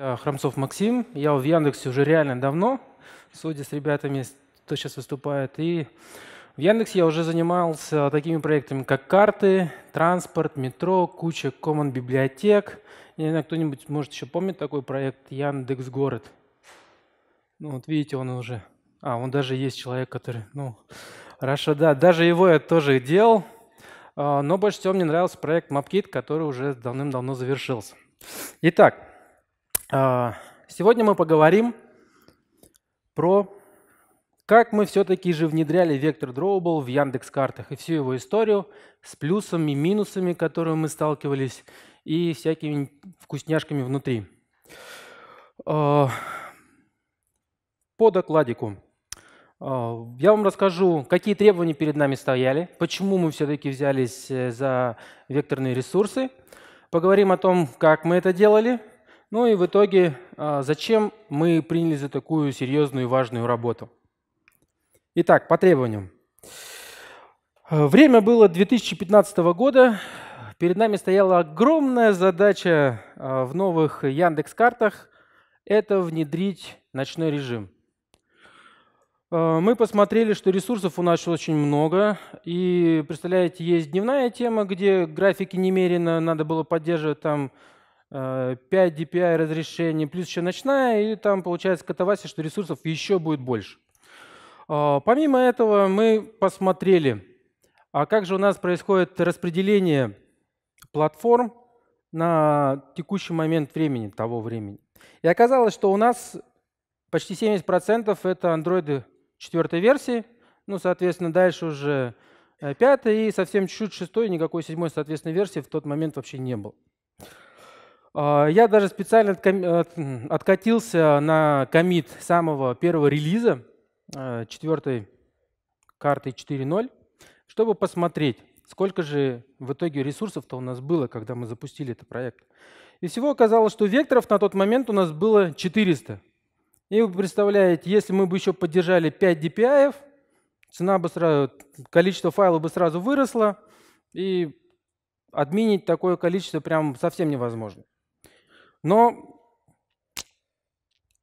Я Храмцов Максим, я в Яндексе уже реально давно, судя с ребятами, кто сейчас выступает, и в Яндексе я уже занимался такими проектами, как карты, транспорт, метро, куча common библиотек. Я не знаю, кто-нибудь, может, еще помнит такой проект Яндекс Город. Ну, вот видите, он уже... А, он даже есть человек, который... Ну, хорошо, да, даже его я тоже делал. А, но больше всего мне нравился проект MapKit, который уже давным-давно завершился. Итак, а, сегодня мы поговорим про как мы все-таки же внедряли вектор Drawable в Яндекс Картах и всю его историю с плюсами, и минусами, которые мы сталкивались, и всякими вкусняшками внутри. А, по докладику. А, я вам расскажу, какие требования перед нами стояли, почему мы все-таки взялись э, за векторные ресурсы. Поговорим о том, как мы это делали – ну и в итоге, а, зачем мы приняли за такую серьезную и важную работу? Итак, по требованиям. А, время было 2015 года. Перед нами стояла огромная задача а, в новых Яндекс-картах – это внедрить ночной режим. Мы посмотрели, что ресурсов у нас очень много. И, представляете, есть дневная тема, где графики немерено надо было поддерживать там 5 э, DPI разрешений, плюс еще ночная, и там получается катавасия, что ресурсов еще будет больше. Э, помимо этого мы посмотрели, а как же у нас происходит распределение платформ на текущий момент времени, того времени. И оказалось, что у нас почти 70% это андроиды четвертой версии, ну, соответственно, дальше уже э, пятая и совсем чуть-чуть шестой, никакой седьмой, соответственно, версии в тот момент вообще не было. А, я даже специально откатился на комит самого первого релиза, а, четвертой карты 4.0, чтобы посмотреть, сколько же в итоге ресурсов-то у нас было, когда мы запустили этот проект. И всего оказалось, что векторов на тот момент у нас было 400. И вы представляете, если мы бы еще поддержали 5 DPI, цена бы сразу, количество файлов бы сразу выросло, и отменить такое количество прям совсем невозможно. Но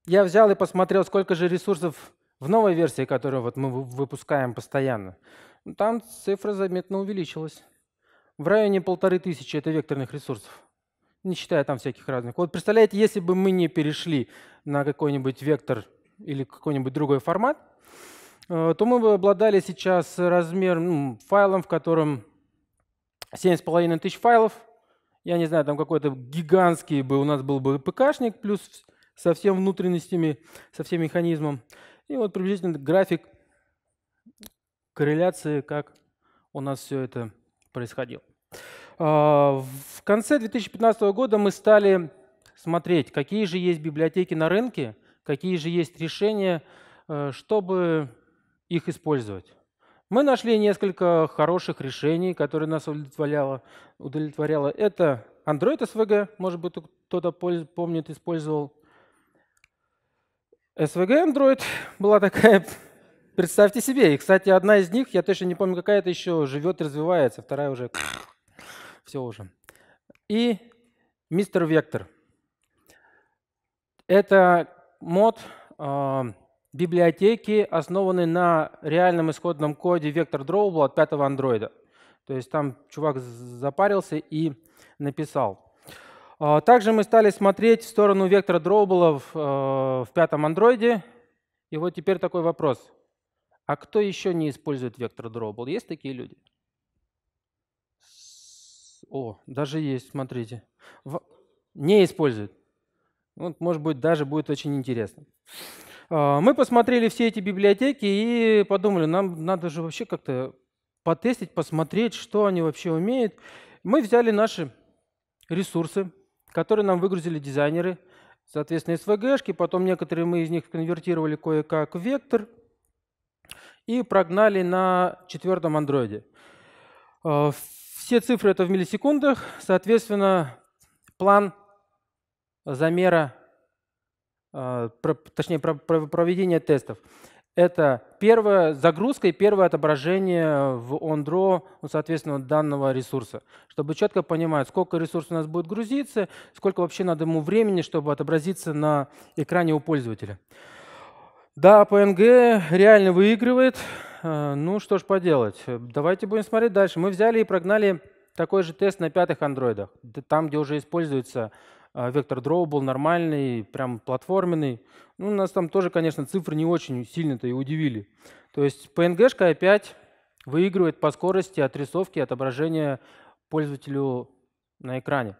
я взял и посмотрел, сколько же ресурсов в новой версии, которую вот мы выпускаем постоянно. Там цифра заметно увеличилась. В районе полторы тысячи это векторных ресурсов, не считая там всяких разных. Вот представляете, если бы мы не перешли на какой-нибудь вектор или какой-нибудь другой формат, э, то мы бы обладали сейчас размером ну, файлом, в котором 7,5 тысяч файлов, я не знаю, там какой-то гигантский бы у нас был бы ПКшник плюс со всем внутренностями, со всем механизмом. И вот приблизительно график корреляции, как у нас все это происходило. А, в конце 2015 года мы стали смотреть, какие же есть библиотеки на рынке, какие же есть решения, э, чтобы их использовать. Мы нашли несколько хороших решений, которые нас удовлетворяло. удовлетворяло. Это Android SVG, может быть, кто-то помнит, использовал. SVG Android была такая, представьте себе. И, кстати, одна из них, я точно не помню, какая это еще живет, развивается, вторая уже все уже. И мистер Вектор. Это мод а, библиотеки основаны на реальном исходном коде вектор Drawable от пятого андроида. То есть там чувак запарился и написал. А, также мы стали смотреть в сторону вектора Drawable э, в пятом андроиде. И вот теперь такой вопрос. А кто еще не использует вектор Drawable? Есть такие люди? О, даже есть, смотрите. Не используют. Вот, может быть, даже будет очень интересно. А, мы посмотрели все эти библиотеки и подумали, нам надо же вообще как-то потестить, посмотреть, что они вообще умеют. Мы взяли наши ресурсы, которые нам выгрузили дизайнеры, соответственно, SVG-шки, потом некоторые мы из них конвертировали кое-как в вектор и прогнали на четвертом андроиде. А, все цифры это в миллисекундах, соответственно, план замера Э, точнее, проведение тестов. Это первая загрузка и первое отображение в OnDraw, ну, соответственно, данного ресурса, чтобы четко понимать, сколько ресурс у нас будет грузиться, сколько вообще надо ему времени, чтобы отобразиться на экране у пользователя. Да, PNG реально выигрывает. Э, ну что ж поделать. Давайте будем смотреть дальше. Мы взяли и прогнали такой же тест на пятых андроидах, там, где уже используется а, вектор дроу был нормальный, прям платформенный. Ну, нас там тоже, конечно, цифры не очень сильно-то и удивили. То есть PNG-шка опять а выигрывает по скорости отрисовки отображения пользователю на экране.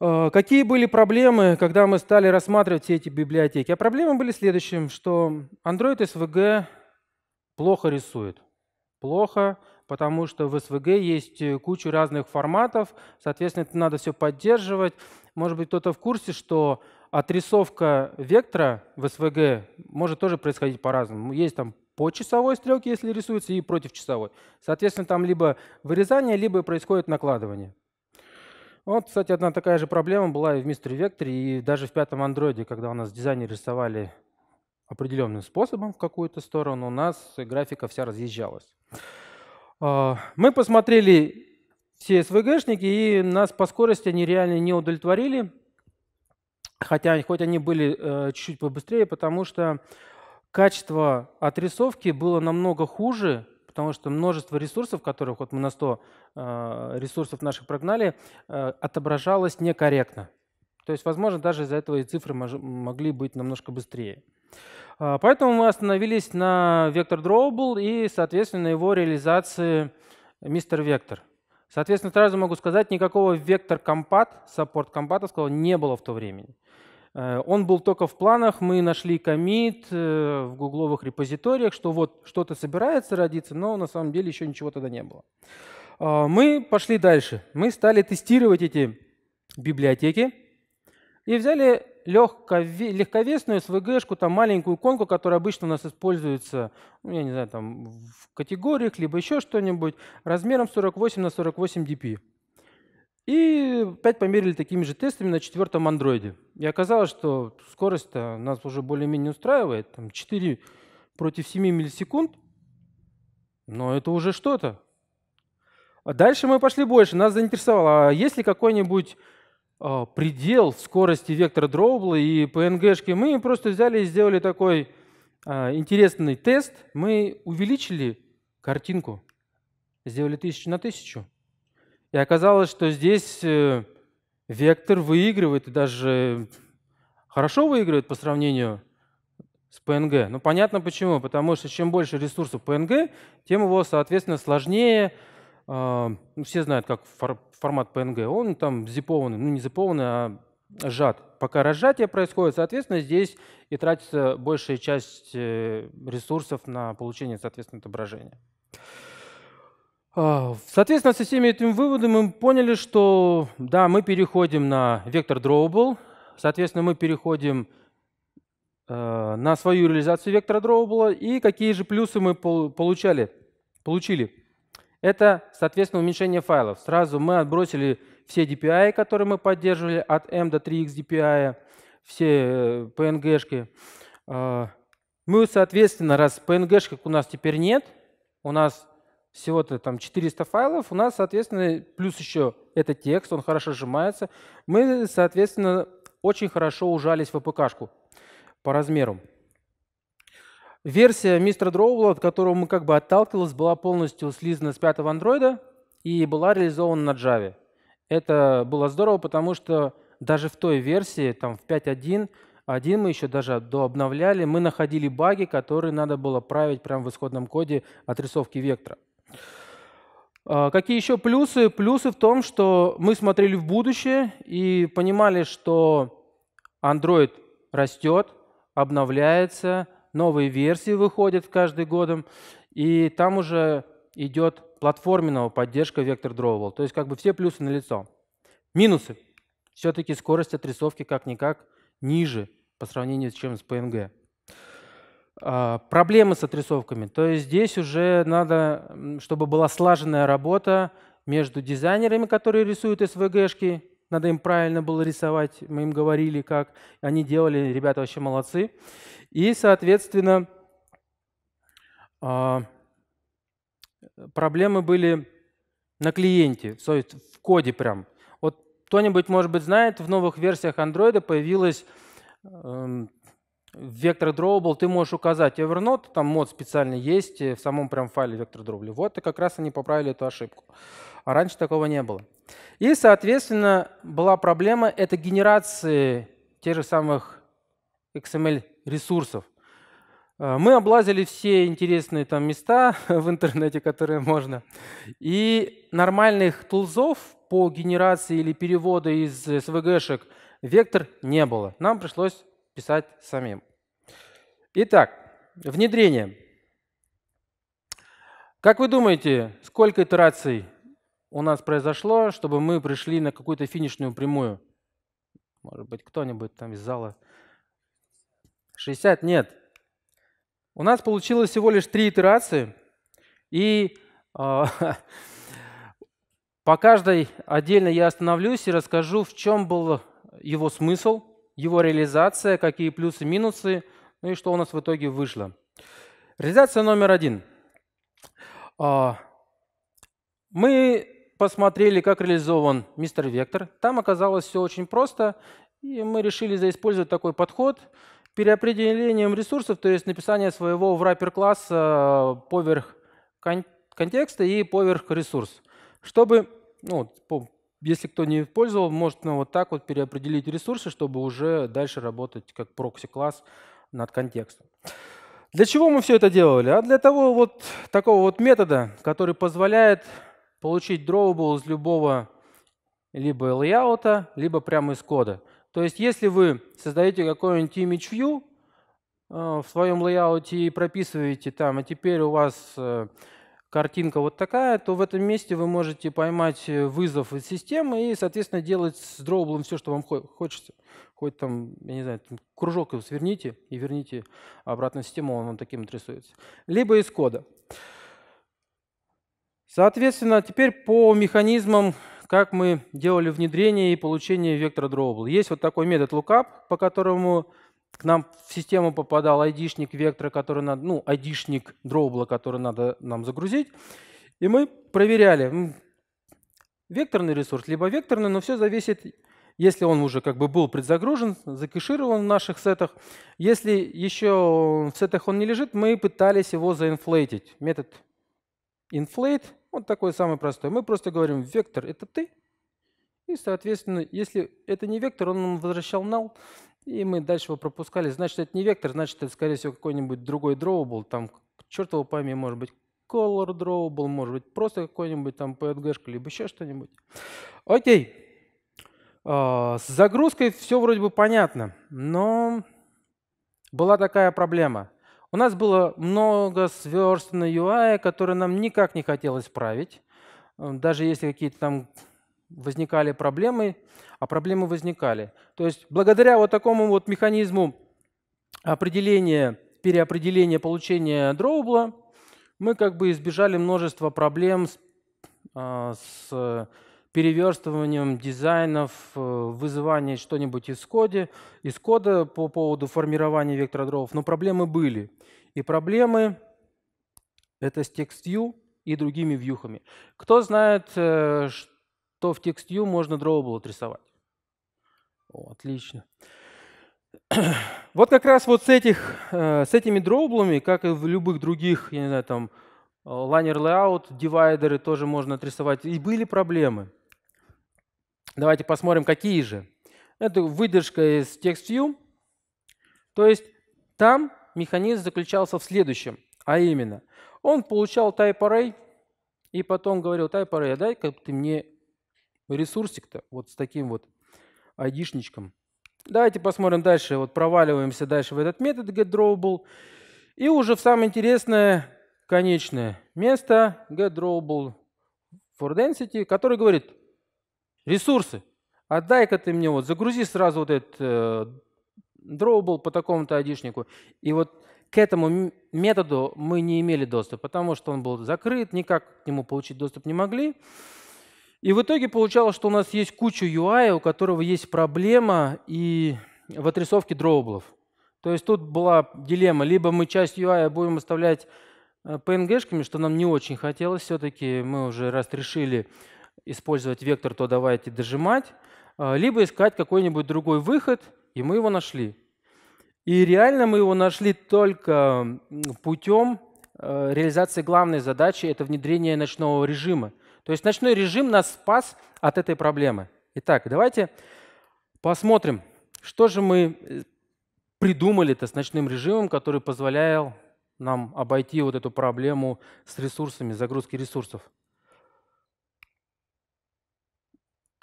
А, какие были проблемы, когда мы стали рассматривать все эти библиотеки? А проблемы были следующим, что Android SVG плохо рисует. Плохо потому что в СВГ есть э, кучу разных форматов, соответственно, это надо все поддерживать. Может быть, кто-то в курсе, что отрисовка вектора в СВГ может тоже происходить по-разному. Есть там по часовой стрелке, если рисуется, и против часовой. Соответственно, там либо вырезание, либо происходит накладывание. Вот, кстати, одна такая же проблема была и в Мистере Векторе, и даже в пятом андроиде, когда у нас дизайнер рисовали определенным способом в какую-то сторону, у нас графика вся разъезжалась. А, мы посмотрели все СВГшники, и нас по скорости они реально не удовлетворили, хотя хоть они были э, чуть-чуть побыстрее, потому что качество отрисовки было намного хуже, потому что множество ресурсов, которых вот мы на 100 э, ресурсов наших прогнали, э, отображалось некорректно. То есть, возможно, даже из-за этого и цифры могли быть немножко быстрее. А, поэтому мы остановились на вектор Drawable и, соответственно, его реализации мистер вектор. Соответственно, сразу могу сказать, никакого вектор компат, саппорт компатовского не было в то время. Э, он был только в планах, мы нашли комит э, в гугловых репозиториях, что вот что-то собирается родиться, но на самом деле еще ничего тогда не было. А, мы пошли дальше. Мы стали тестировать эти библиотеки и взяли легковесную СВГшку, там маленькую иконку, которая обычно у нас используется, ну, я не знаю, там в категориях, либо еще что-нибудь, размером 48 на 48 dp. И опять померили такими же тестами на четвертом андроиде. И оказалось, что скорость то нас уже более-менее устраивает. Там 4 против 7 миллисекунд. Но это уже что-то. А дальше мы пошли больше. Нас заинтересовало, а есть ли какой-нибудь Э, предел скорости вектора Дроубла и png шки мы просто взяли и сделали такой э, интересный тест. Мы увеличили картинку, сделали тысячу на тысячу. И оказалось, что здесь э, вектор выигрывает и даже хорошо выигрывает по сравнению с PNG. Ну, понятно почему. Потому что чем больше ресурсов PNG, тем его, соответственно, сложнее а, ну, все знают, как фор формат PNG, он там зипованный, ну не зипованный, а сжат. Пока разжатие происходит, соответственно, здесь и тратится большая часть э, ресурсов на получение, соответственно, отображения. А, соответственно, со всеми этими выводами мы поняли, что да, мы переходим на вектор drawable, соответственно, мы переходим э, на свою реализацию вектора drawable, и какие же плюсы мы получали, получили это, соответственно, уменьшение файлов. Сразу мы отбросили все DPI, которые мы поддерживали, от M до 3X DPI, все э, PNG-шки. Мы, а, ну соответственно, раз PNG-шек у нас теперь нет, у нас всего-то там 400 файлов, у нас, соответственно, плюс еще этот текст, он хорошо сжимается. Мы, соответственно, очень хорошо ужались в APK-шку по размеру. Версия мистера Дроула, от которого мы как бы отталкивались, была полностью слизана с пятого андроида и была реализована на Java. Это было здорово, потому что даже в той версии, там в 5.1, один мы еще даже дообновляли, мы находили баги, которые надо было править прямо в исходном коде отрисовки вектора. А, какие еще плюсы? Плюсы в том, что мы смотрели в будущее и понимали, что Android растет, обновляется, новые версии выходят каждый годом, и там уже идет платформенная поддержка вектор Drawable. То есть как бы все плюсы на лицо. Минусы. Все-таки скорость отрисовки как-никак ниже по сравнению с чем с PNG. А, проблемы с отрисовками. То есть здесь уже надо, чтобы была слаженная работа между дизайнерами, которые рисуют SVG-шки, надо им правильно было рисовать, мы им говорили, как они делали, ребята вообще молодцы. И, соответственно, а, проблемы были на клиенте, то есть в коде прям. Вот кто-нибудь, может быть, знает, в новых версиях Android появилась эм, вектор drawable, ты можешь указать Evernote, там мод специально есть э, в самом прям файле вектор drawable. Вот и как раз они поправили эту ошибку а раньше такого не было. И, соответственно, была проблема – это генерации тех же самых XML-ресурсов. Э, мы облазили все интересные там места в интернете, которые можно, и нормальных тулзов по генерации или перевода из SVG-шек вектор не было. Нам пришлось писать самим. Итак, внедрение. Как вы думаете, сколько итераций у нас произошло, чтобы мы пришли на какую-то финишную прямую? Может быть, кто-нибудь там из зала? 60? Нет. У нас получилось всего лишь три итерации, и э, по каждой отдельно я остановлюсь и расскажу, в чем был его смысл, его реализация, какие плюсы, минусы, ну и что у нас в итоге вышло. Реализация номер один. А, мы посмотрели, как реализован мистер Вектор. Там оказалось все очень просто, и мы решили заиспользовать такой подход переопределением ресурсов, то есть написание своего wrapper класса поверх кон контекста и поверх ресурс, чтобы, ну, если кто не использовал, может ну, вот так вот переопределить ресурсы, чтобы уже дальше работать как прокси-класс над контекстом. Для чего мы все это делали? А для того вот такого вот метода, который позволяет получить drawable из любого либо layout, либо прямо из кода. То есть если вы создаете какой-нибудь image view э, в своем layout и прописываете там, а теперь у вас э, картинка вот такая, то в этом месте вы можете поймать э, вызов из системы и, соответственно, делать с дроблом все, что вам хочется. Хоть там, я не знаю, там кружок его сверните и верните обратно в систему, он вам таким отрисуется. Либо из кода. Соответственно, теперь по механизмам, как мы делали внедрение и получение вектора Drawable. Есть вот такой метод lookup, по которому к нам в систему попадал айдишник вектора, который надо, ну, айдишник Drawable, который надо нам загрузить. И мы проверяли векторный ресурс, либо векторный, но все зависит, если он уже как бы был предзагружен, закэширован в наших сетах. Если еще в сетах он не лежит, мы пытались его заинфлейтить. Метод inflate – вот такой самый простой. Мы просто говорим, вектор – это ты. И, соответственно, если это не вектор, он нам возвращал null, и мы дальше его пропускали. Значит, это не вектор, значит, это, скорее всего, какой-нибудь другой drawable, там, к чертову память может быть, color drawable, может быть, просто какой-нибудь там png либо еще что-нибудь. Окей. А, с загрузкой все вроде бы понятно, но была такая проблема. У нас было много сверст на UI, которые нам никак не хотелось править. Эм, даже если какие-то там возникали проблемы, а проблемы возникали. То есть благодаря вот такому вот механизму определения, переопределения получения дроубла мы как бы избежали множества проблем с, э, с переверстыванием дизайнов, э, вызыванием что-нибудь из, коде, из кода по поводу формирования вектора дровов, но проблемы были. И проблемы это с TextView и другими вьюхами. Кто знает, э, что в TextView можно дроубл отрисовать? О, отлично. Вот как раз вот с, этих, э, с этими дроублами, как и в любых других, я не знаю, там, лайнер лайаут, дивайдеры тоже можно отрисовать. И были проблемы. Давайте посмотрим, какие же. Это выдержка из TextView. То есть там механизм заключался в следующем, а именно, он получал type array и потом говорил, type array, дай как ты мне ресурсик-то вот с таким вот айдишничком. Давайте посмотрим дальше, вот проваливаемся дальше в этот метод getDrawable. И уже в самое интересное, конечное место getDrawable for density, который говорит, ресурсы. Отдай-ка а ты мне вот, загрузи сразу вот этот э, по такому-то айдишнику. И вот к этому методу мы не имели доступа, потому что он был закрыт, никак к нему получить доступ не могли. И в итоге получалось, что у нас есть куча UI, у которого есть проблема и в отрисовке дроублов. То есть тут была дилемма. Либо мы часть UI будем оставлять PNG-шками, э, что нам не очень хотелось. Все-таки мы уже раз решили использовать вектор, то давайте дожимать, а, либо искать какой-нибудь другой выход, и мы его нашли. И реально мы его нашли только путем а, реализации главной задачи – это внедрение ночного режима. То есть ночной режим нас спас от этой проблемы. Итак, давайте посмотрим, что же мы э, придумали-то с ночным режимом, который позволял нам обойти вот эту проблему с ресурсами, загрузки ресурсов.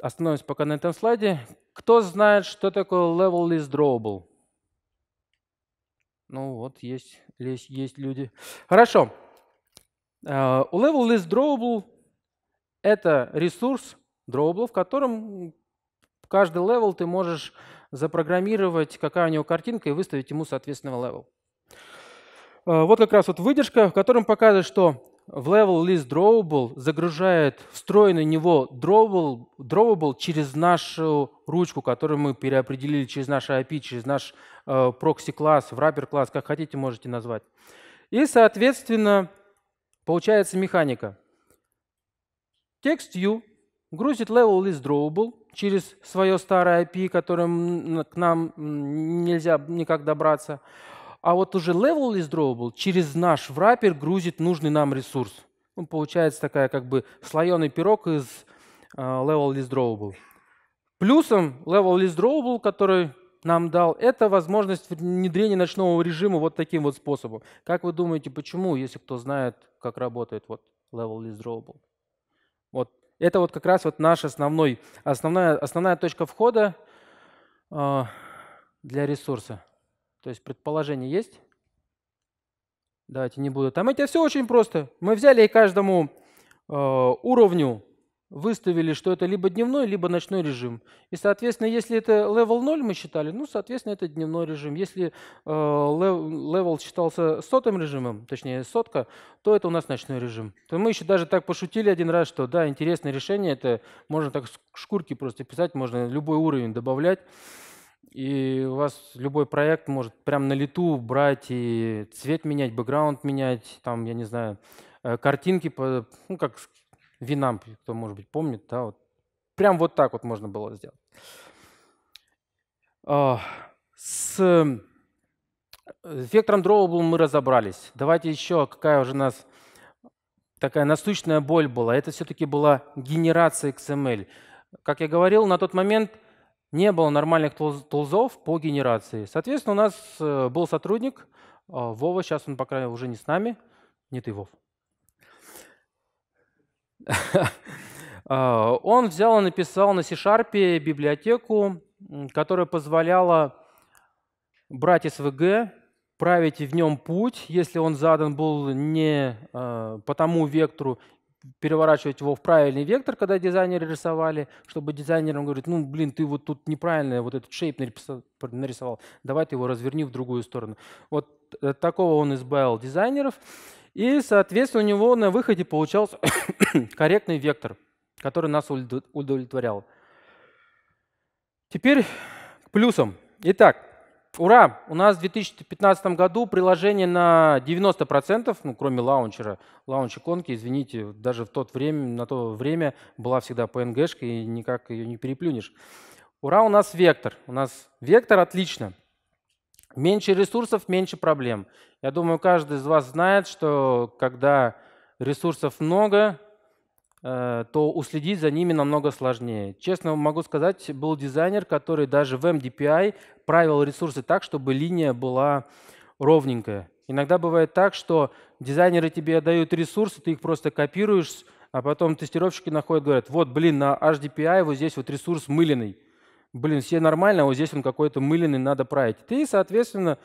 остановимся пока на этом слайде. Кто знает, что такое level list drawable? Ну вот, есть, есть, есть люди. Хорошо. Uh, level list drawable – это ресурс drawable, в котором каждый level ты можешь запрограммировать, какая у него картинка, и выставить ему соответственного level. Uh, э, вот как раз вот выдержка, в котором показывает, что в Level List Drawable загружает встроенный в него drawable, drawable через нашу ручку, которую мы переопределили через наш IP, через наш э, прокси-класс, враппер-класс, как хотите, можете назвать. И, соответственно, получается механика. Текст U грузит Level List Drawable через свое старое IP, которым к нам нельзя никак добраться – а вот уже level Drawable через наш враппер грузит нужный нам ресурс. Ну, получается такая как бы слоеный пирог из э, level withdrawable. Плюсом level Drawable, который нам дал, это возможность внедрения ночного режима вот таким вот способом. Как вы думаете, почему, если кто знает, как работает вот level Drawable. Вот это вот как раз вот наш основной, основная, основная точка входа э, для ресурса. То есть предположение есть? Давайте не буду. Там это все очень просто. Мы взяли и каждому э, уровню выставили, что это либо дневной, либо ночной режим. И, соответственно, если это level 0 мы считали, ну, соответственно, это дневной режим. Если э, level считался сотым режимом, точнее сотка, то это у нас ночной режим. То мы еще даже так пошутили один раз, что да, интересное решение, это можно так шкурки просто писать, можно любой уровень добавлять. И у вас любой проект может прям на лету брать и цвет менять, бэкграунд менять, там, я не знаю, э, картинки, по, ну, как винам, кто, может быть, помнит, да, вот. Прям вот так вот можно было сделать. А, с э, вектором Drawable мы разобрались. Давайте еще, какая уже у нас такая насущная боль была. Это все-таки была генерация XML. Как я говорил, на тот момент – не было нормальных тулзов по генерации. Соответственно, у нас э, был сотрудник, э, Вова, сейчас он, по крайней мере, уже не с нами, Нет и Вов. Э, он взял и написал на C-Sharp библиотеку, которая позволяла брать SVG, править в нем путь, если он задан был не по тому вектору, переворачивать его в правильный вектор, когда дизайнеры рисовали, чтобы дизайнерам говорить, ну, блин, ты вот тут неправильно вот этот шейп нарисовал, давай ты его разверни в другую сторону. Вот э, такого он избавил дизайнеров. И, соответственно, у него на выходе получался корректный вектор, который нас удовлетворял. Теперь к плюсам. Итак, Ура! У нас в 2015 году приложение на 90%, ну, кроме лаунчера, лаунча конки, извините, даже в тот время, на то время была всегда PNG-шка, и никак ее не переплюнешь. Ура, у нас вектор. У нас вектор отлично. Меньше ресурсов, меньше проблем. Я думаю, каждый из вас знает, что когда ресурсов много, Э, то уследить за ними намного сложнее. Честно могу сказать, был дизайнер, который даже в MDPI правил ресурсы так, чтобы линия была ровненькая. Иногда бывает так, что дизайнеры тебе дают ресурсы, ты их просто копируешь, а потом тестировщики находят, говорят, вот, блин, на HDPI вот здесь вот ресурс мыленный. Блин, все нормально, а вот здесь он какой-то мыленный, надо править. Ты, соответственно,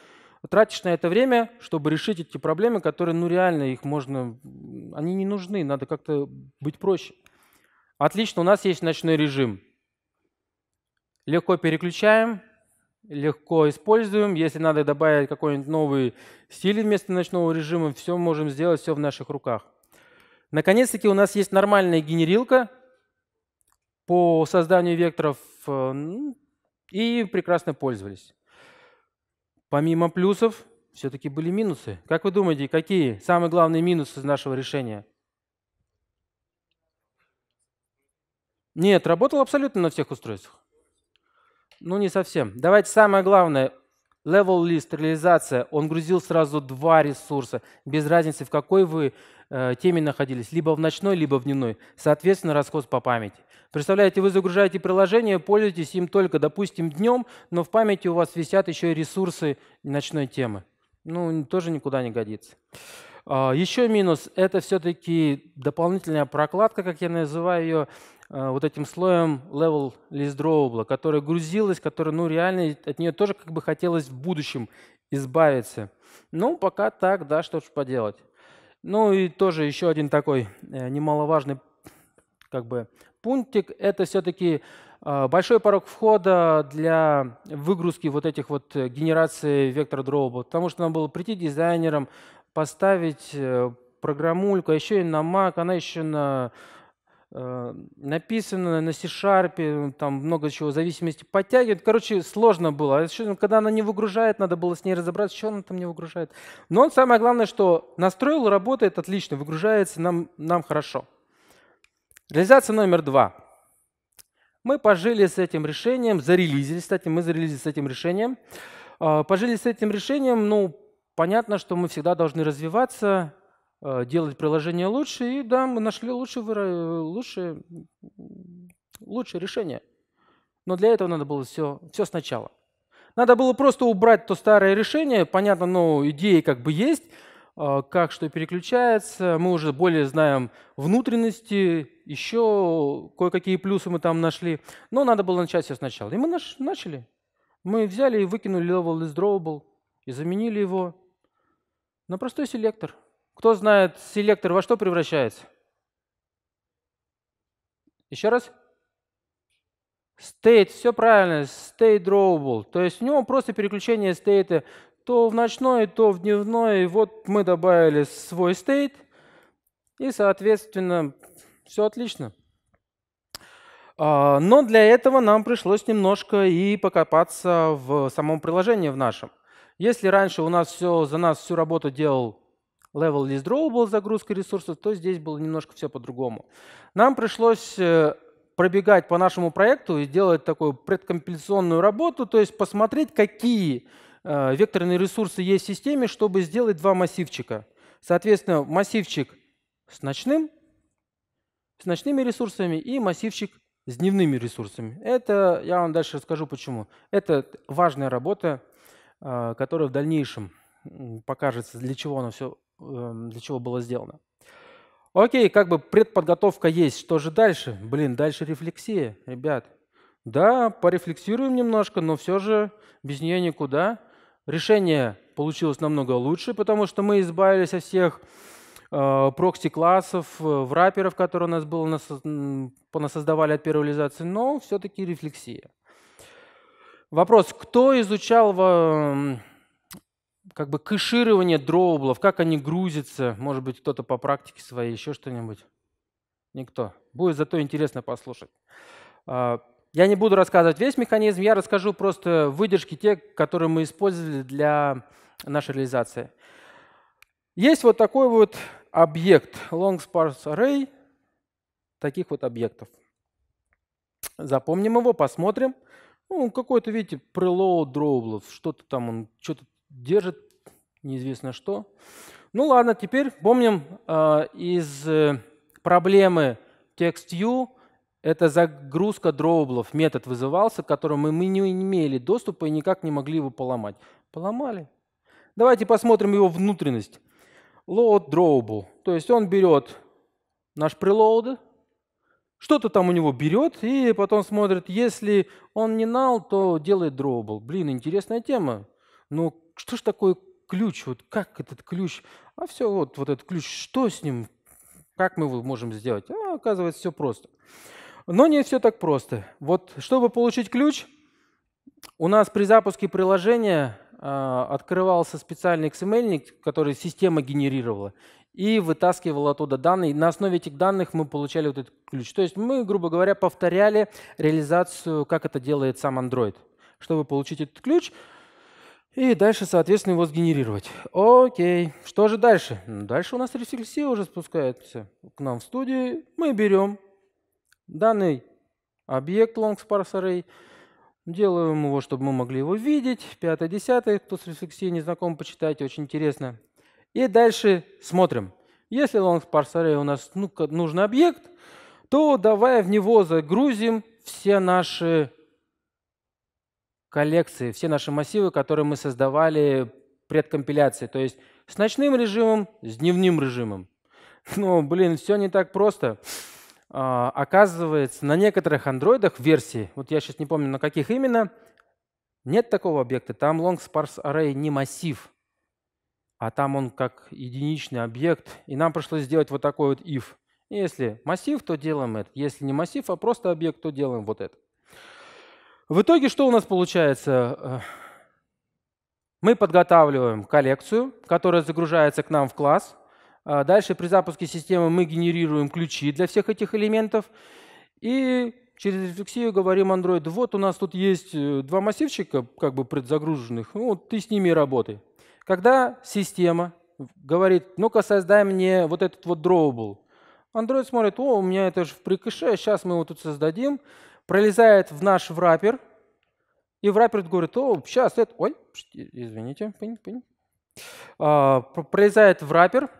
тратишь на это время, чтобы решить эти проблемы, которые, ну, реально их можно, они не нужны, надо как-то быть проще. Отлично, у нас есть ночной режим. Легко переключаем, легко используем. Если надо добавить какой-нибудь новый стиль вместо ночного режима, все можем сделать, все в наших руках. Наконец-таки у нас есть нормальная генерилка по созданию векторов, э, и прекрасно пользовались. Помимо плюсов, все-таки были минусы. Как вы думаете, какие самые главные минусы из нашего решения? Нет, работал абсолютно на всех устройствах. Ну, не совсем. Давайте самое главное. Level List, реализация, он грузил сразу два ресурса, без разницы, в какой вы Э, Теми находились, либо в ночной, либо в дневной. Соответственно, расход по памяти. Представляете, вы загружаете приложение, пользуетесь им только, допустим, днем, но в памяти у вас висят еще и ресурсы ночной темы. Ну, тоже никуда не годится. А, еще минус – это все-таки дополнительная прокладка, как я называю ее, э, вот этим слоем level list drawable, которая грузилась, которая, ну, реально от нее тоже как бы хотелось в будущем избавиться. Ну, пока так, да, что ж поделать. Ну и тоже еще один такой э, немаловажный как бы, пунктик – это все-таки э, большой порог входа для выгрузки вот этих вот э, генерации вектор дроба, потому что нам было прийти дизайнером, поставить программульку, а еще и на Mac, она еще на Э, написано на C-Sharp, э, там много чего зависимости подтягивает. Короче, сложно было. А ну, когда она не выгружает, надо было с ней разобраться, что она там не выгружает. Но самое главное, что настроил, работает отлично, выгружается нам, нам хорошо. Реализация номер два. Мы пожили с этим решением, зарелизили, кстати, мы зарелизили с этим решением. Э, пожили с этим решением, ну, понятно, что мы всегда должны развиваться, Э, делать приложение лучше, и да, мы нашли лучшее, лучшее, лучшее решение. Но для этого надо было все, все сначала. Надо было просто убрать то старое решение. Понятно, но ну, идеи как бы есть, а, как что переключается. Мы уже более знаем внутренности, еще кое-какие плюсы мы там нашли. Но надо было начать все сначала. И мы наш, начали. Мы взяли и выкинули level из drawable и заменили его на простой селектор – кто знает, селектор во что превращается? Еще раз. State, все правильно, state drawable. То есть у него просто переключение state то в ночной, то в дневной. Вот мы добавили свой state, и, соответственно, все отлично. А, но для этого нам пришлось немножко и покопаться в самом приложении в нашем. Если раньше у нас все, за нас всю работу делал level list draw был загрузкой ресурсов, то здесь было немножко все по-другому. Нам пришлось э, пробегать по нашему проекту и делать такую предкомпиляционную работу, то есть посмотреть, какие э, векторные ресурсы есть в системе, чтобы сделать два массивчика. Соответственно, массивчик с ночным, с ночными ресурсами и массивчик с дневными ресурсами. Это, я вам дальше расскажу почему. Это важная работа, э, которая в дальнейшем покажется, для чего она все Эм, для чего было сделано. Окей, как бы предподготовка есть. Что же дальше? Блин, дальше рефлексия, ребят. Да, порефлексируем немножко, но все же без нее никуда. Решение получилось намного лучше, потому что мы избавились от всех э, прокси-классов, э, враперов, которые у нас было, нас, понасоздавали от первой реализации, но все-таки рефлексия. Вопрос, кто изучал в, как бы кэширование дроублов, как они грузятся, может быть, кто-то по практике своей, еще что-нибудь? Никто. Будет зато интересно послушать. А, я не буду рассказывать весь механизм, я расскажу просто выдержки, те, которые мы использовали для нашей реализации. Есть вот такой вот объект, long sparse array, таких вот объектов. Запомним его, посмотрим. Ну, какой-то, видите, preload drawbles, что-то там он, что-то держит неизвестно что. Ну ладно, теперь помним э, из э, проблемы textview это загрузка дроблов, метод вызывался, к которому мы не имели доступа и никак не могли его поломать. Поломали. Давайте посмотрим его внутренность. Load drawable, то есть он берет наш preload, что-то там у него берет, и потом смотрит, если он не null, то делает drawable. Блин, интересная тема. Ну, что же такое ключ? Вот как этот ключ? А все, вот, вот этот ключ, что с ним? Как мы его можем сделать? А, оказывается, все просто. Но не все так просто. Вот чтобы получить ключ, у нас при запуске приложения а, открывался специальный XML, который система генерировала, и вытаскивала оттуда данные. На основе этих данных мы получали вот этот ключ. То есть мы, грубо говоря, повторяли реализацию, как это делает сам Android. Чтобы получить этот ключ, и дальше, соответственно, его сгенерировать. Окей, что же дальше? Ну, дальше у нас рефлексия уже спускается к нам в студии. Мы берем данный объект long sparse array, делаем его, чтобы мы могли его видеть. Пятое, десятое, кто с рефлексией не знаком, почитайте, очень интересно. И дальше смотрим. Если long sparse array у нас нужный объект, то давай в него загрузим все наши коллекции, все наши массивы, которые мы создавали предкомпиляции. То есть с ночным режимом, с дневным режимом. Но ну, блин, все не так просто. А, оказывается, на некоторых андроидах версии, вот я сейчас не помню, на каких именно, нет такого объекта. Там long sparse array не массив, а там он как единичный объект. И нам пришлось сделать вот такой вот if. Если массив, то делаем это. Если не массив, а просто объект, то делаем вот это. В итоге что у нас получается? Мы подготавливаем коллекцию, которая загружается к нам в класс. А дальше при запуске системы мы генерируем ключи для всех этих элементов. И через рефлексию говорим Android, вот у нас тут есть э, два массивчика, как бы предзагруженных, ну, вот ты с ними и работай. Когда система говорит, ну-ка создай мне вот этот вот drawable, Android смотрит, о, у меня это же в прикэше, сейчас мы его тут создадим пролезает в наш враппер, и враппер говорит, о, сейчас, это, ой, извините, пынь, пынь. А, пролезает враппер,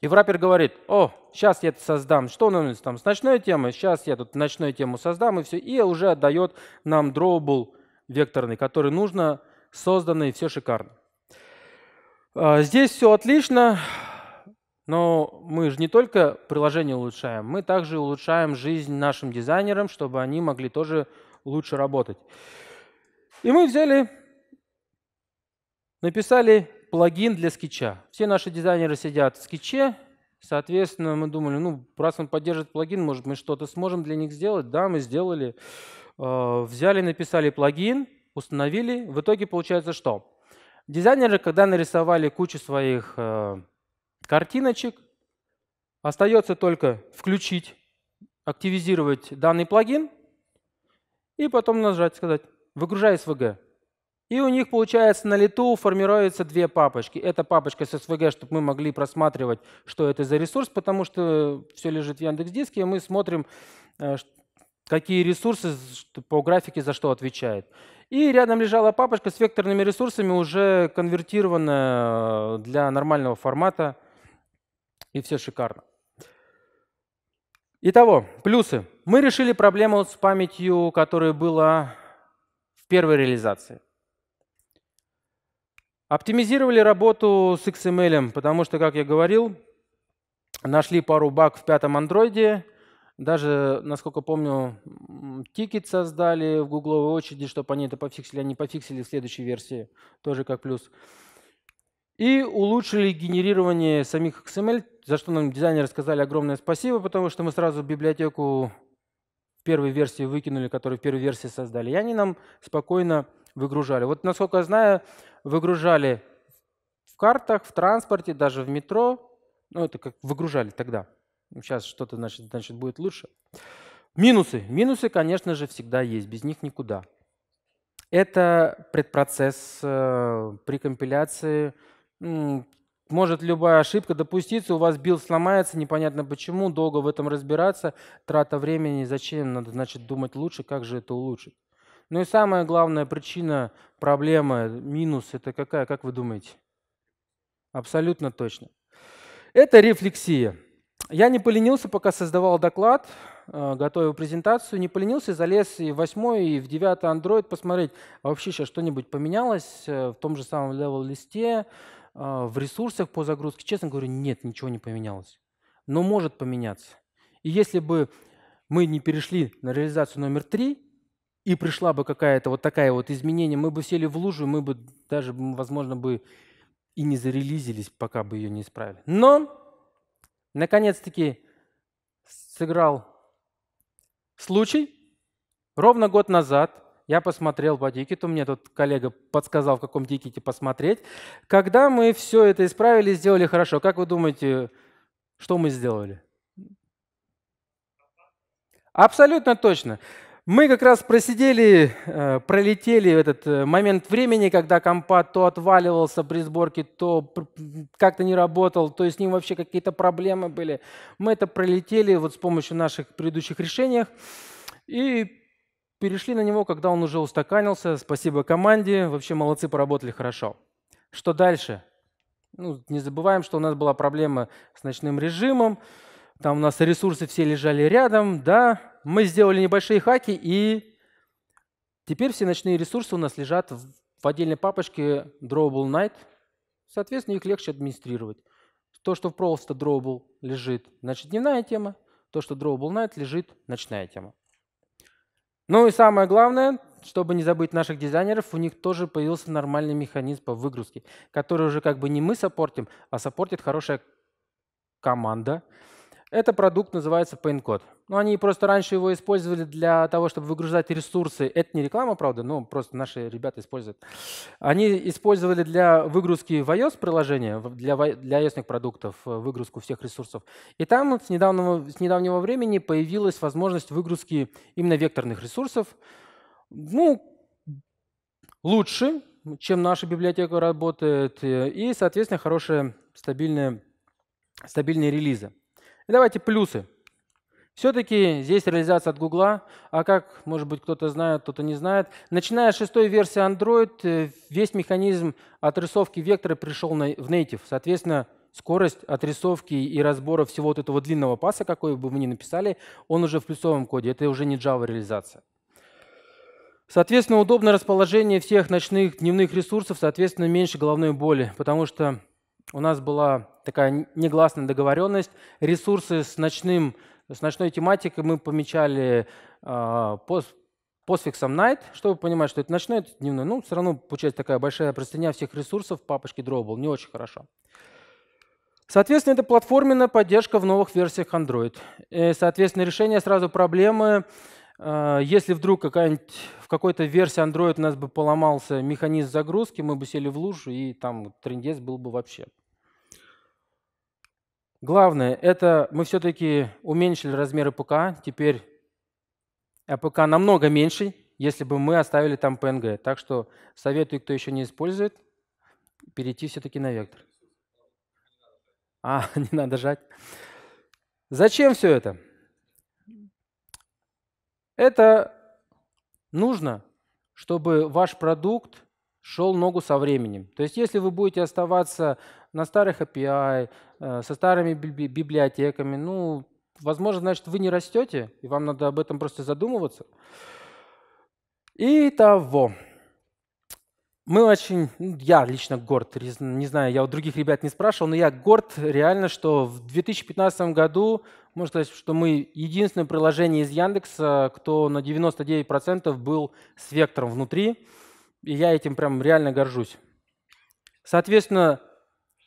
и враппер говорит, о, сейчас я это создам. Что нам там с ночной темы? Сейчас я тут ночную тему создам, и все. И уже отдает нам drawable векторный, который нужно, созданный, все шикарно. А, здесь все отлично. Но мы же не только приложение улучшаем, мы также улучшаем жизнь нашим дизайнерам, чтобы они могли тоже лучше работать. И мы взяли, написали плагин для скетча. Все наши дизайнеры сидят в скетче, соответственно, мы думали, ну, раз он поддержит плагин, может, мы что-то сможем для них сделать. Да, мы сделали, э, взяли, написали плагин, установили. В итоге получается что? Дизайнеры, когда нарисовали кучу своих э, картиночек. Остается только включить, активизировать данный плагин и потом нажать, сказать «Выгружай SVG». И у них, получается, на лету формируются две папочки. Это папочка с SVG, чтобы мы могли просматривать, что это за ресурс, потому что все лежит в Яндекс.Диске, и мы смотрим, э, какие ресурсы по графике за что отвечают. И рядом лежала папочка с векторными ресурсами, уже конвертированная э, для нормального формата и все шикарно. Итого, плюсы. Мы решили проблему с памятью, которая была в первой реализации. Оптимизировали работу с XML, потому что, как я говорил, нашли пару баг в пятом андроиде, даже, насколько помню, тикет создали в гугловой очереди, чтобы они это пофиксили, они а пофиксили в следующей версии, тоже как плюс. И улучшили генерирование самих XML, за что нам дизайнеры сказали огромное спасибо, потому что мы сразу библиотеку в первой версии выкинули, которую в первой версии создали. И они нам спокойно выгружали. Вот, насколько я знаю, выгружали в картах, в транспорте, даже в метро. Ну, это как выгружали тогда. Сейчас что-то, значит, значит, будет лучше. Минусы. Минусы, конечно же, всегда есть. Без них никуда. Это предпроцесс э, при компиляции может любая ошибка допуститься, у вас билд сломается, непонятно почему, долго в этом разбираться, трата времени, зачем, надо, значит, думать лучше, как же это улучшить. Ну и самая главная причина проблема минус, это какая, как вы думаете? Абсолютно точно. Это рефлексия. Я не поленился, пока создавал доклад, э, готовил презентацию, не поленился, залез и в 8, и в 9 Android посмотреть, а вообще сейчас что-нибудь поменялось э, в том же самом левел-листе, а, в ресурсах по загрузке, честно говорю, нет, ничего не поменялось. Но может поменяться. И если бы мы не перешли на реализацию номер три, и пришла бы какая-то вот такая вот изменение, мы бы сели в лужу, мы бы даже, возможно, бы и не зарелизились, пока бы ее не исправили. Но, наконец-таки, сыграл случай. Ровно год назад я посмотрел по дикету, мне тут коллега подсказал, в каком дикете посмотреть. Когда мы все это исправили, сделали хорошо, как вы думаете, что мы сделали? Абсолютно точно. Мы как раз просидели, э, пролетели этот э, момент времени, когда компат то отваливался при сборке, то как-то не работал, то есть с ним вообще какие-то проблемы были. Мы это пролетели вот с помощью наших предыдущих решений. И перешли на него, когда он уже устаканился. Спасибо команде, вообще молодцы, поработали хорошо. Что дальше? Ну, не забываем, что у нас была проблема с ночным режимом, там у нас ресурсы все лежали рядом, да, мы сделали небольшие хаки, и теперь все ночные ресурсы у нас лежат в отдельной папочке drawable night, соответственно, их легче администрировать. То, что в просто drawable лежит, значит, дневная тема, то, что drawable night лежит, ночная тема. Ну и самое главное, чтобы не забыть наших дизайнеров, у них тоже появился нормальный механизм по выгрузке, который уже как бы не мы сопортим, а сопортит хорошая команда, это продукт называется PaintCode. Ну, они просто раньше его использовали для того, чтобы выгружать ресурсы. Это не реклама, правда, но просто наши ребята используют. Они использовали для выгрузки в iOS приложения, для, для iOS продуктов, э, выгрузку всех ресурсов. И там с недавнего, с недавнего времени появилась возможность выгрузки именно векторных ресурсов. Ну, лучше, чем наша библиотека работает, э, и, соответственно, хорошие стабильные, стабильные релизы. И давайте плюсы. Все-таки здесь реализация от Гугла, а как, может быть, кто-то знает, кто-то не знает. Начиная с шестой версии Android, э, весь механизм отрисовки вектора пришел в Native. Соответственно, скорость отрисовки и разбора всего вот этого длинного паса, какой бы вы ни написали, он уже в плюсовом коде. Это уже не Java реализация. Соответственно, удобное расположение всех ночных, дневных ресурсов, соответственно, меньше головной боли, потому что у нас была такая негласная договоренность. Ресурсы с, ночным, с ночной тематикой мы помечали э, а, night, чтобы понимать, что это ночной, это дневной. Ну, все равно получается такая большая простыня всех ресурсов папочки Drawable. Не очень хорошо. Соответственно, это платформенная поддержка в новых версиях Android. И, э, соответственно, решение сразу проблемы а, если вдруг в какой-то версии Android у нас бы поломался механизм загрузки, мы бы сели в лужу, и там трендец был бы вообще. Главное, это мы все-таки уменьшили размеры ПК. Теперь АПК намного меньше, если бы мы оставили там PNG. Так что советую, кто еще не использует, перейти все-таки на вектор. А, не надо жать. Зачем все это? Это нужно, чтобы ваш продукт шел ногу со временем. То есть если вы будете оставаться на старых API, э, со старыми библиотеками, ну, возможно, значит, вы не растете, и вам надо об этом просто задумываться. Итого мы очень, ну, я лично горд, не знаю, я у других ребят не спрашивал, но я горд реально, что в 2015 году, можно сказать, что мы единственное приложение из Яндекса, кто на 99% был с вектором внутри, и я этим прям реально горжусь. Соответственно,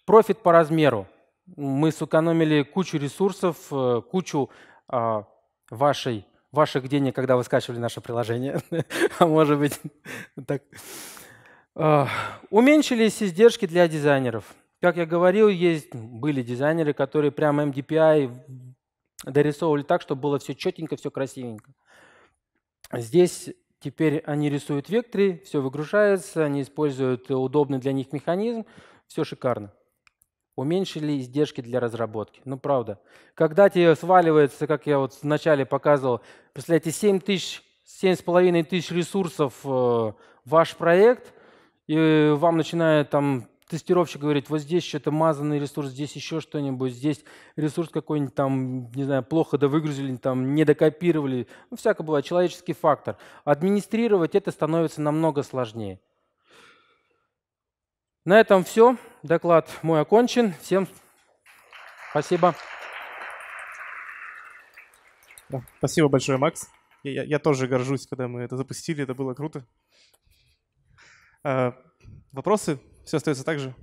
профит по размеру. Мы сэкономили кучу ресурсов, э, кучу э, вашей, ваших денег, когда вы скачивали наше приложение. А может быть, так Уменьшились издержки для дизайнеров. Как я говорил, есть, были дизайнеры, которые прямо MDPI дорисовывали так, чтобы было все четенько, все красивенько. Здесь теперь они рисуют векторы, все выгружается, они используют удобный для них механизм, все шикарно. Уменьшили издержки для разработки. Ну, правда. Когда тебе сваливается, как я вот вначале показывал, представляете, 7 тысяч, 7,5 тысяч ресурсов э, ваш проект – и вам начинает там тестировщик говорить, вот здесь что-то мазанный ресурс, здесь еще что-нибудь, здесь ресурс какой-нибудь там, не знаю, плохо довыгрузили, там, не докопировали. Ну, всякое бывает, человеческий фактор. Администрировать это становится намного сложнее. На этом все. Доклад мой окончен. Всем спасибо. спасибо большое, Макс. я, я тоже горжусь, когда мы это запустили, это было круто. Э, вопросы? Все остается так же?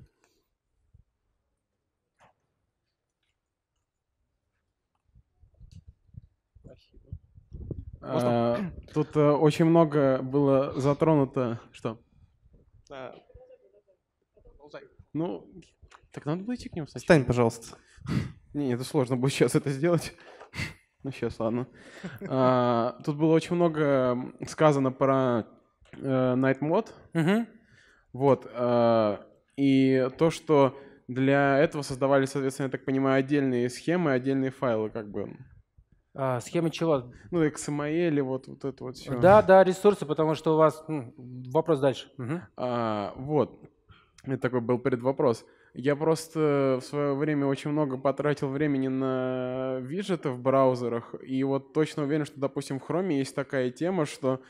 Можно? Э, тут э, очень много было затронуто. Что? Ну, так надо было идти к нему сначала. Встань, пожалуйста. Не, это сложно будет сейчас это сделать. Ну, сейчас, ладно. Тут было очень много сказано про э, Night Mode. Угу. Вот. Э, и то, что для этого создавали, соответственно, я так понимаю, отдельные схемы, отдельные файлы, как бы. А, схемы чего? Ну, XML, вот, вот это вот все. Да, да, ресурсы, потому что у вас... Ну, вопрос дальше. Угу. А, вот. Это такой был предвопрос. Я просто в свое время очень много потратил времени на виджеты в браузерах, и вот точно уверен, что, допустим, в Chrome есть такая тема, что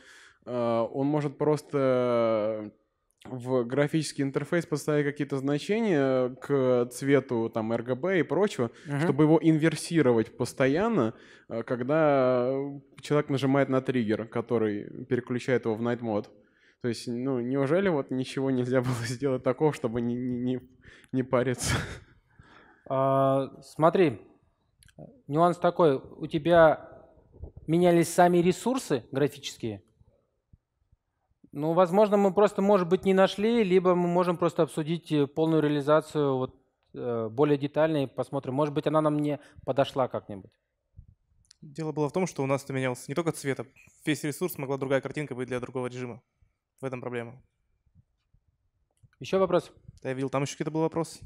Э, он может просто в графический интерфейс поставить какие-то значения к цвету там RGB и прочего, uh-huh. чтобы его инверсировать постоянно, э, когда человек нажимает на триггер, который переключает его в Night Mode. То есть, ну, неужели вот ничего нельзя было сделать такого, чтобы не, не, не, не париться? А, смотри, нюанс такой. У тебя менялись сами ресурсы графические, ну, возможно, мы просто, может быть, не нашли, либо мы можем просто обсудить э, полную реализацию вот, э, более детально и посмотрим. Может быть, она нам не подошла как-нибудь. Дело было в том, что у нас это менялось не только цвет, а весь ресурс могла другая картинка быть для другого режима. В этом проблема. Еще вопрос? Да, я видел, там еще какие-то был вопрос.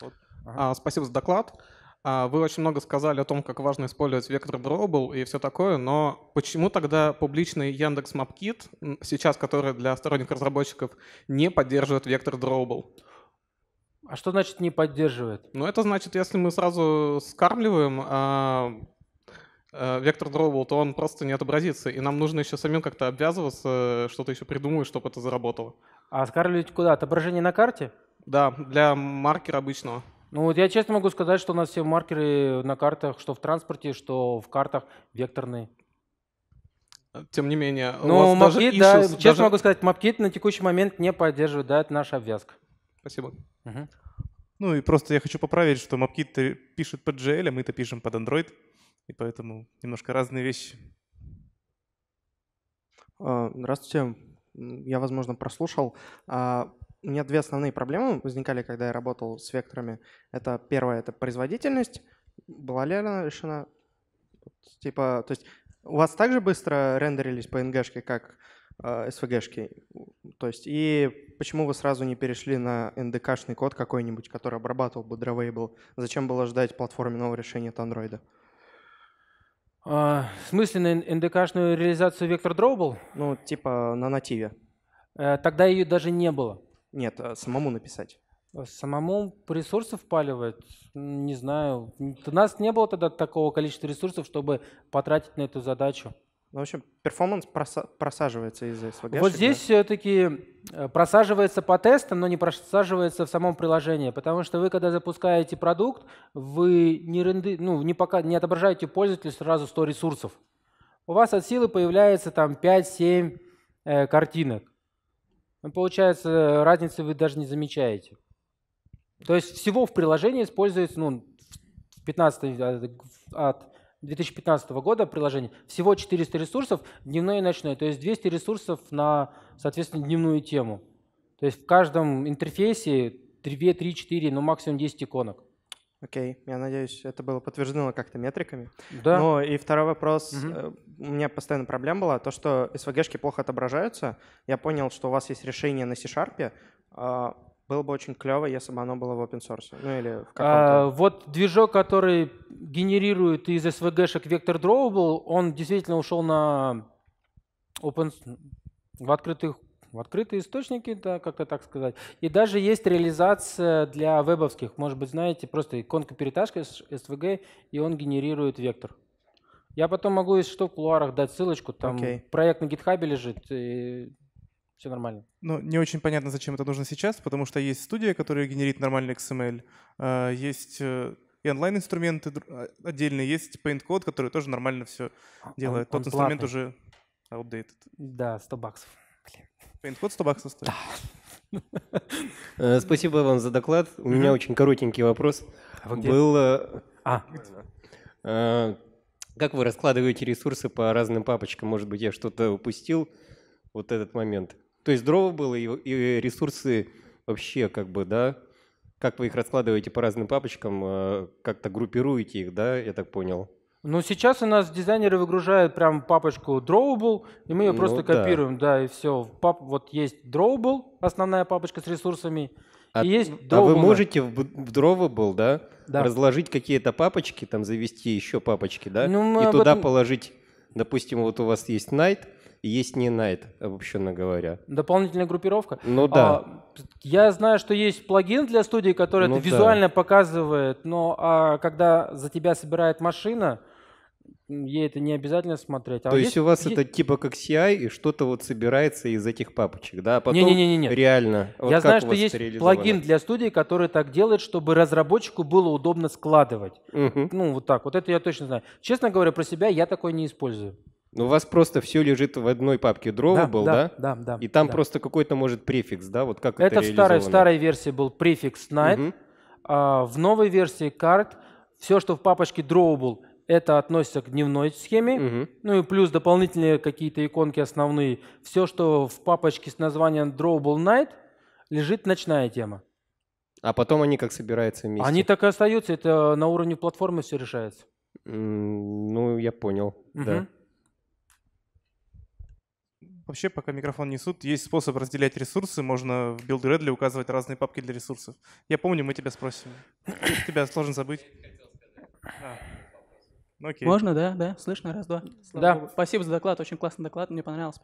Вот. Ага. А, спасибо за доклад. А, вы очень много сказали о том, как важно использовать вектор Dropable и все такое, но почему тогда публичный Яндекс Мапкит, сейчас который для сторонних разработчиков, не поддерживает вектор Dropable? А что значит не поддерживает? Ну, это значит, если мы сразу скармливаем а, а, вектор Drawable, то он просто не отобразится, и нам нужно еще самим как-то обвязываться, что-то еще придумывать, чтобы это заработало. А скармливать куда? Отображение на карте? Да, для маркера обычного. Ну вот я честно могу сказать, что у нас все маркеры на картах, что в транспорте, что в картах векторные. Э, тем не менее, Но у ну, вас MapKit, даже да, честно даже... могу сказать, MapKit на текущий момент не поддерживает, да, это наша обвязка. Спасибо. Угу. Ну и просто я хочу поправить, что MapKit пишет под GL, а мы-то пишем под Android, и поэтому немножко разные вещи. Э, здравствуйте. Я, возможно, прослушал. А у меня две основные проблемы возникали, когда я работал с векторами. Это первое, это производительность. Была ли она решена? Типа, то есть у вас также быстро рендерились PNG-шки, как э, SVG-шки? То есть и почему вы сразу не перешли на NDK-шный код какой-нибудь, который обрабатывал бы Drawable? Зачем было ждать платформе платформенного решения от Android? А, в смысле на NDK-шную реализацию Vector Drawable? Ну, типа на нативе. Э, тогда ее даже не было. Нет, а самому написать. А самому ресурсов впаливать? Не знаю. У нас не было тогда такого количества ресурсов, чтобы потратить на эту задачу. Ну, в общем, перформанс просаживается из-за SVG. Вот здесь да? все-таки э, просаживается по тестам, но не просаживается в самом приложении, потому что вы, когда запускаете продукт, вы не, ренды, ну, не, пока, не отображаете пользователю сразу 100 ресурсов. У вас от силы появляется там 5-7 э, картинок. Ну, получается, разницы вы даже не замечаете. То есть всего в приложении используется, ну, 15, а, от 2015 года приложение, всего 400 ресурсов, дневное и ночное, то есть 200 ресурсов на, соответственно, дневную тему. То есть в каждом интерфейсе 2, 3, 4, ну максимум 10 иконок. Окей, okay. я надеюсь, это было подтверждено как-то метриками. Да. Ну и второй вопрос. Угу у меня постоянно проблема была, то, что SVG-шки плохо отображаются. Я понял, что у вас есть решение на C-Sharp. А, было бы очень клево, если бы оно было в open source. Ну или в а, Вот движок, который генерирует из SVG-шек вектор drawable, он действительно ушел на open, в, открытых, в открытые источники, да, как-то так сказать. И даже есть реализация для вебовских. Может быть, знаете, просто иконка переташка SVG, и он генерирует вектор. Я потом могу, если что, в кулуарах дать ссылочку. Там Окей. проект на гитхабе лежит, и все нормально. Ну, не очень понятно, зачем это нужно сейчас, потому что есть студия, которая генерит нормальный XML, эм э, есть э, и онлайн-инструменты э, отдельные, есть Paint-код, который тоже нормально все а, делает. Он, Тот инструмент платный. уже outdated. Да, 100 баксов. Paint-код 100 баксов стоит. Да. Спасибо вам за доклад. У меня очень коротенький вопрос. А вы где? Был... А. Как вы раскладываете ресурсы по разным папочкам? Может быть, я что-то упустил, вот этот момент. То есть дрова было и, ресурсы вообще как бы, да? Как вы их раскладываете по разным папочкам, э, как-то группируете их, да, я так понял? Ну, сейчас у нас дизайнеры выгружают прям папочку drawable, и мы ее ну, просто копируем, да. да, и все. Пап, вот есть drawable, основная папочка с ресурсами, а, есть а вы можете в, дрова был, да, да. разложить какие-то папочки, там завести еще папочки, да, ну, и туда этом... положить, допустим, вот у вас есть Night, есть не Night, обобщенно говоря. Дополнительная группировка? Ну да. А, я знаю, что есть плагин для студии, который ну, это да. визуально показывает, но а, когда за тебя собирает машина, ей это не обязательно смотреть. А То есть, есть у вас есть... это типа как CI, и что-то вот собирается из этих папочек, да? А потом не, не, не, не, реально. Вот Я знаю, что есть плагин для студии, который так делает, чтобы разработчику было удобно складывать. Угу. Ну, вот так. Вот это я точно знаю. Честно говоря, про себя я такой не использую. Ну, у вас просто все лежит в одной папке Drawable, да? Да, да, да. да и там да. просто какой-то, может, префикс, да? Вот как это, это в старой, в старой версии был префикс night, угу. а в новой версии карт все, что в папочке Drawable – это относится к дневной схеме. Угу. Ну и плюс дополнительные какие-то иконки основные. Все, что в папочке с названием Drawable Night, лежит ночная тема. А потом они как собираются вместе? Они так и остаются. Это э, на уровне платформы все решается. ну, я понял, угу. да. Вообще, пока микрофон несут, есть способ разделять ресурсы. Можно в Build Redly указывать разные папки для ресурсов. Я помню, мы тебя спросим. Тебя сложно забыть. А окей. Можно, да, да, слышно, раз, два. Слава да. Богу. Спасибо за доклад, очень классный доклад, мне понравился.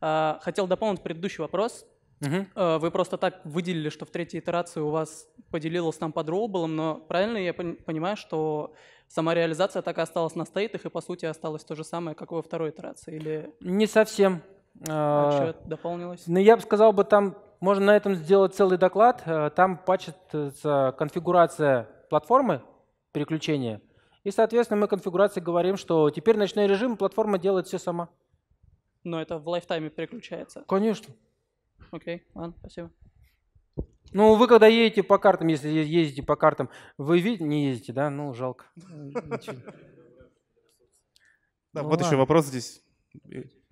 А, хотел дополнить предыдущий вопрос. Угу. Вы просто так выделили, что в третьей итерации у вас поделилось там под роблом, но правильно я понимаю, что сама реализация так и осталась на стейтах, и по сути осталось то же самое, как во второй итерации? Или... Не совсем. А, а что дополнилось? Ну, я бы сказал, бы там можно на этом сделать целый доклад. А, там пачется э, конфигурация платформы переключения – и, соответственно, мы конфигурации говорим, что теперь ночной режим платформа делает все сама. Но это в лайфтайме переключается. Конечно. Окей, ладно, спасибо. Ну, вы когда едете по картам, если ездите по картам, вы видите, не ездите, да? Ну, жалко. Да, ну вот еще вопрос здесь.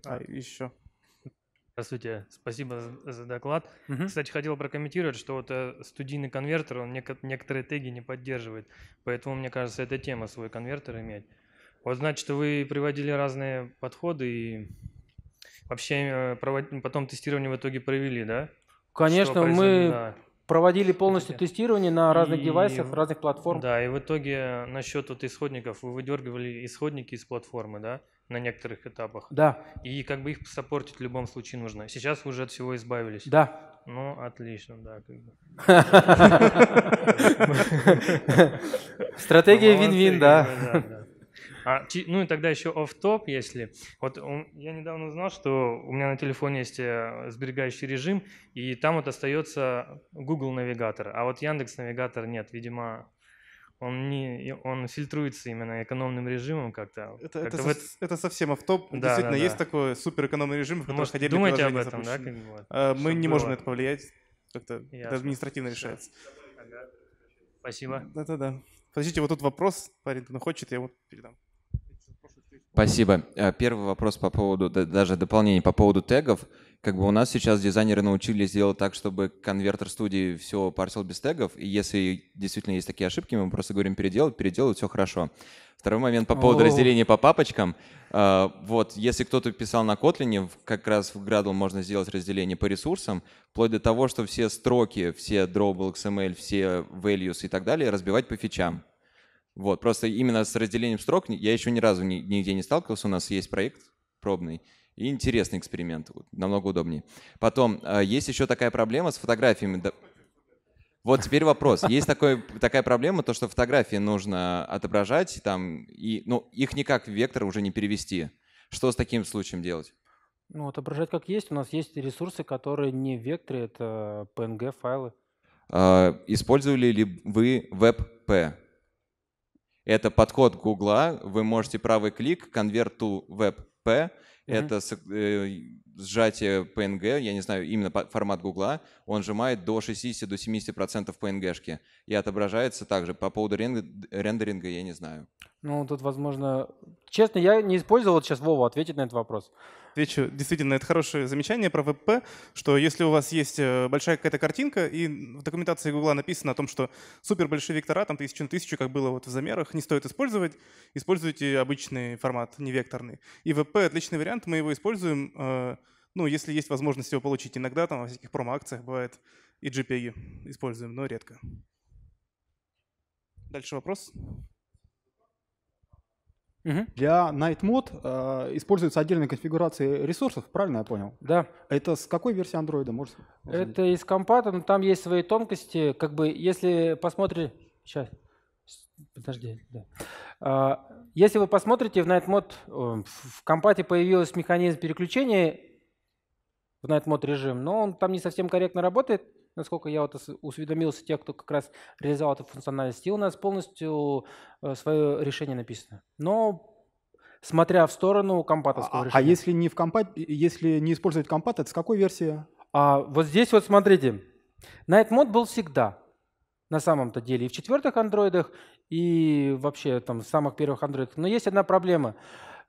А, еще. Здравствуйте, спасибо за доклад. Угу. Кстати, хотел прокомментировать, что вот э, студийный конвертер, он некоторые теги не поддерживает, поэтому, мне кажется, это тема свой конвертер иметь. Вот значит, вы приводили разные подходы и вообще э, ну, потом тестирование в итоге провели, да? Конечно, мы да. проводили полностью тестирование на разных и, девайсах, разных платформах. Да, и в итоге насчет вот исходников, вы выдергивали исходники из платформы, да? на некоторых этапах. Да. И как бы их сопортить в любом случае нужно. Сейчас вы уже от всего избавились. Да. Ну, отлично, да. Стратегия ну, вин-вин, да. А, ну и тогда еще оф топ если... Вот я недавно узнал, что у меня на телефоне есть э, сберегающий режим, и там вот остается Google навигатор, а вот Яндекс навигатор нет. Видимо, он не он фильтруется именно экономным режимом как-то. Это, как это, со, это... это совсем автоп. Да, Действительно, да, да. есть такой суперэкономный режим, в ну, котором Может, хотели думайте об этом, запущены. да? Как, вот, а, мы не было. можем на это повлиять. Как-то это административно Все. решается. Ага. Спасибо. Да-да-да. Подождите, вот тут вопрос, парень, ну хочет, я его передам. Спасибо. Э, первый вопрос по поводу, даже дополнение по поводу тегов. Как бы у нас сейчас дизайнеры научились делать так, чтобы конвертер студии все парсил без тегов, и если действительно есть такие ошибки, мы просто говорим переделать, переделать, все хорошо. Второй момент по поводу О-о-о. разделения по папочкам. А, вот, если кто-то писал на Kotlin, как раз в Gradle можно сделать разделение по ресурсам, вплоть до того, что все строки, все drawable XML, все values и так далее разбивать по фичам. Вот, просто именно с разделением строк я еще ни разу нигде не сталкивался. У нас есть проект пробный, и интересный эксперимент, намного удобнее. Потом, а, есть еще такая проблема с фотографиями. Вот теперь вопрос. Есть такой, такая проблема, то, что фотографии нужно отображать, там, и, ну, их никак в вектор уже не перевести. Что с таким случаем делать? Ну, отображать как есть. У нас есть ресурсы, которые не в векторе, это PNG-файлы. А, использовали ли вы WebP? Это подход Гугла. Вы можете правый клик, конверт to WebP, это э, сжатие PNG, я не знаю, именно формат Гугла, он сжимает до 60-70% до PNG-шки и отображается также. По поводу рендеринга я не знаю. Ну, тут, возможно... Честно, я не использовал сейчас Вову ответить на этот вопрос. Отвечу, действительно, это хорошее замечание про ВП, что если у вас есть э, большая какая-то картинка, и в документации Гугла написано о том, что супер большие вектора, там тысячу на тысячу, как было вот в замерах, не стоит использовать, используйте обычный формат, не векторный. И ВП — отличный вариант, мы его используем, э, ну, если есть возможность его получить. Иногда там во всяких промо-акциях бывает и JPEG используем, но редко. Дальше Вопрос. Угу. Для Nightmod э, используется отдельная конфигурация ресурсов, правильно я понял? Да. Это с какой версии Android? Может, Это из компата, но там есть свои тонкости. Как бы, если посмотрите... Сейчас. Подожди. Да. А, если вы посмотрите, в Night Mode э, в компате появился механизм переключения в Night Mode режим, но он там не совсем корректно работает насколько я вот усведомился, тех, кто как раз реализовал эту функциональность, и у нас полностью э, свое решение написано. Но смотря в сторону компатовского а, а, а решения. А если не, в компат, если не использовать компат, это с какой версии? А, вот здесь вот смотрите, Night Mode был всегда на самом-то деле и в четвертых андроидах, и вообще там в самых первых андроидах. Но есть одна проблема.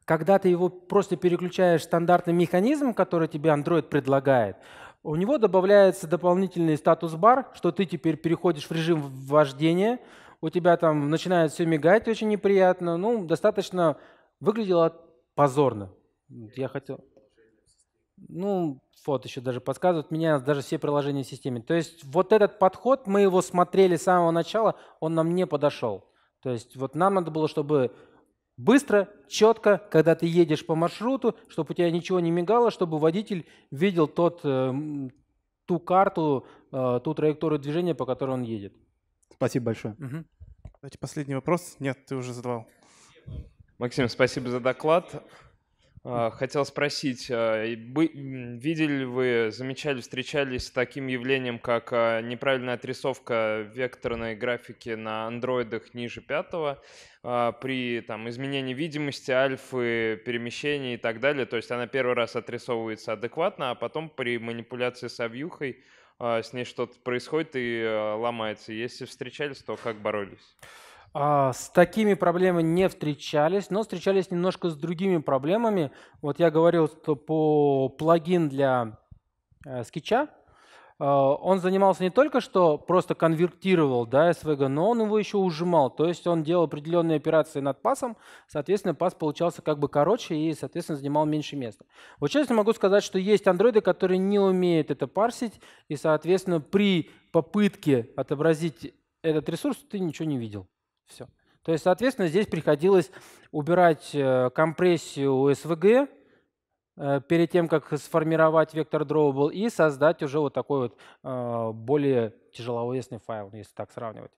Когда ты его просто переключаешь стандартный механизм, который тебе Android предлагает, у него добавляется дополнительный статус-бар, что ты теперь переходишь в режим вождения, у тебя там начинает все мигать очень неприятно, ну, достаточно выглядело позорно. Я хотел... Ну, вот еще даже подсказывают, меня даже все приложения в системе. То есть вот этот подход, мы его смотрели с самого начала, он нам не подошел. То есть вот нам надо было, чтобы Быстро, четко, когда ты едешь по маршруту, чтобы у тебя ничего не мигало, чтобы водитель видел тот, э, ту карту, э, ту траекторию движения, по которой он едет. Спасибо большое. Угу. Давайте последний вопрос. Нет, ты уже задавал. Максим, спасибо за доклад. А, хотел спросить, а, видели ли вы, замечали, встречались с таким явлением, как а, неправильная отрисовка векторной графики на андроидах ниже пятого при там, изменении видимости, альфы, перемещений и так далее? То есть она первый раз отрисовывается адекватно, а потом при манипуляции с авьюхой с ней что-то происходит и ломается. Если встречались, то как боролись? А, с такими проблемами не встречались, но встречались немножко с другими проблемами. Вот я говорил, что по плагин для э, скетча, а, он занимался не только, что просто конвертировал да, SVG, но он его еще ужимал. То есть он делал определенные операции над пасом, соответственно, пас получался как бы короче и, соответственно, занимал меньше места. Вот честно могу сказать, что есть андроиды, которые не умеют это парсить, и, соответственно, при попытке отобразить этот ресурс ты ничего не видел. Все. То есть, соответственно, здесь приходилось убирать э, компрессию SVG э, перед тем, как сформировать вектор drawable и создать уже вот такой вот э, более тяжеловесный файл, если так сравнивать.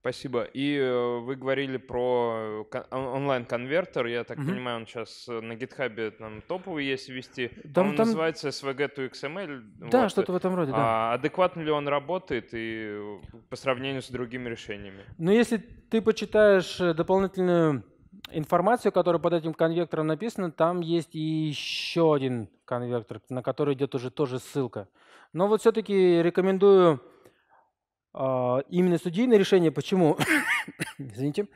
Спасибо. И э, вы говорили про онлайн-конвертер. Я так угу. понимаю, он сейчас э, на гитхабе там топовый есть ввести. Там, он там... называется SVG to XML. Да, вот. что-то в этом роде, да. А адекватно ли он работает и э, по сравнению с другими решениями? Ну, если ты почитаешь дополнительную информацию, которая под этим конвектором написана, там есть еще один конвектор, на который идет уже тоже ссылка. Но вот все-таки рекомендую а, именно студийное решение. Почему? Извините.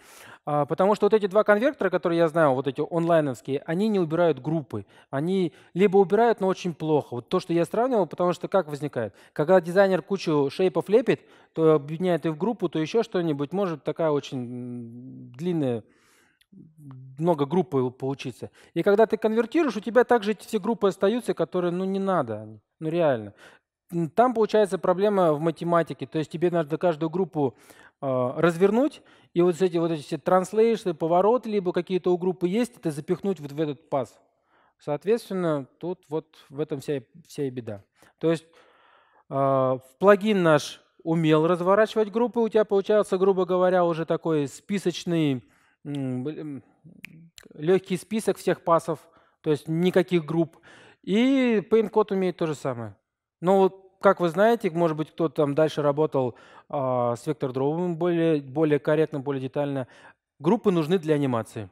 А, потому что вот эти два конвертера которые я знаю, вот эти онлайновские, они не убирают группы. Они либо убирают, но очень плохо. Вот то, что я сравнивал, потому что как возникает? Когда дизайнер кучу шейпов лепит, то объединяет их в группу, то еще что-нибудь. Может такая очень длинная много группы получиться И когда ты конвертируешь, у тебя также эти все группы остаются, которые, ну, не надо, ну, реально там получается проблема в математике. То есть тебе надо каждую группу э, развернуть, и вот эти вот эти все транслейшны, повороты, либо какие-то у группы есть, это запихнуть вот в этот паз. Соответственно, тут вот в этом вся, вся и беда. То есть э, плагин наш умел разворачивать группы, у тебя получается, грубо говоря, уже такой списочный, э, легкий список всех пасов, то есть никаких групп. И Paint Code умеет то же самое. Ну, вот, как вы знаете, может быть, кто-то там дальше работал а, с вектор дробовым более, более корректно, более детально. Группы нужны для анимации.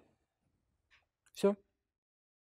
Все.